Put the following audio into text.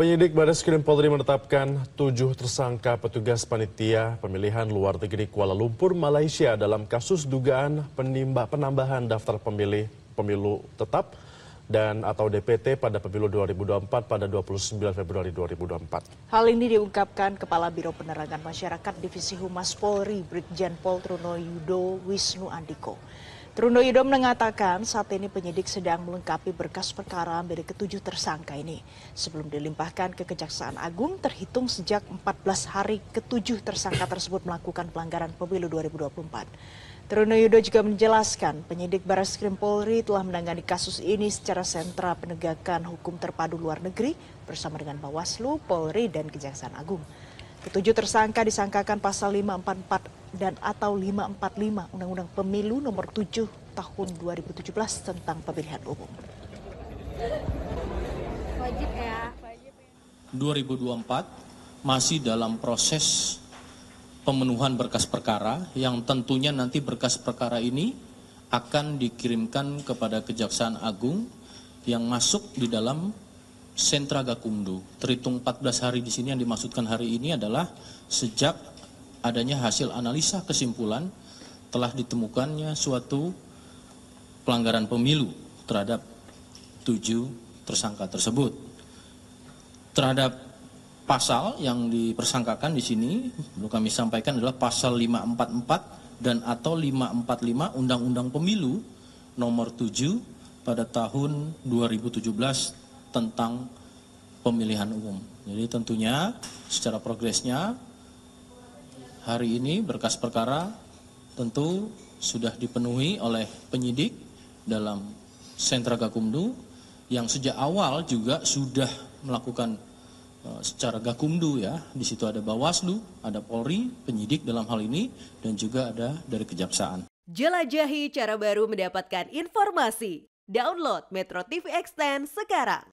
Penyidik Baris Krim Polri menetapkan tujuh tersangka petugas panitia pemilihan luar negeri Kuala Lumpur, Malaysia dalam kasus dugaan penimba, penambahan daftar pemilih pemilu tetap dan atau DPT pada pemilu 2024 pada 29 Februari 2024. Hal ini diungkapkan Kepala Biro Penerangan Masyarakat Divisi Humas Polri Brigjen Pol Truno Yudo Wisnu Andiko. Truno Yudo mengatakan saat ini penyidik sedang melengkapi berkas perkara dari ketujuh tersangka ini. Sebelum dilimpahkan ke Kejaksaan Agung terhitung sejak 14 hari ketujuh tersangka tersebut melakukan pelanggaran pemilu 2024. Truno Yudo juga menjelaskan penyidik Baris Krim Polri telah menangani kasus ini secara sentra penegakan hukum terpadu luar negeri bersama dengan Bawaslu, Polri, dan Kejaksaan Agung. Ketujuh tersangka disangkakan pasal 544 dan atau 545 Undang-Undang Pemilu Nomor 7 Tahun 2017 tentang pemilihan umum. 2024 ya. masih dalam proses pemenuhan berkas perkara yang tentunya nanti berkas perkara ini akan dikirimkan kepada Kejaksaan Agung yang masuk di dalam sentra gakumdu. Terhitung 14 hari di sini yang dimaksudkan hari ini adalah sejak adanya hasil analisa kesimpulan telah ditemukannya suatu pelanggaran pemilu terhadap tujuh tersangka tersebut. Terhadap pasal yang dipersangkakan di sini perlu kami sampaikan adalah pasal 544 dan atau 545 Undang-Undang Pemilu nomor 7 pada tahun 2017 tentang pemilihan umum. Jadi tentunya secara progresnya hari ini berkas perkara tentu sudah dipenuhi oleh penyidik dalam sentra Gakumdu yang sejak awal juga sudah melakukan eh, secara Gakumdu ya. Di situ ada Bawaslu, ada Polri, penyidik dalam hal ini dan juga ada dari kejaksaan. Jelajahi cara baru mendapatkan informasi. Download Metro TV Extend sekarang.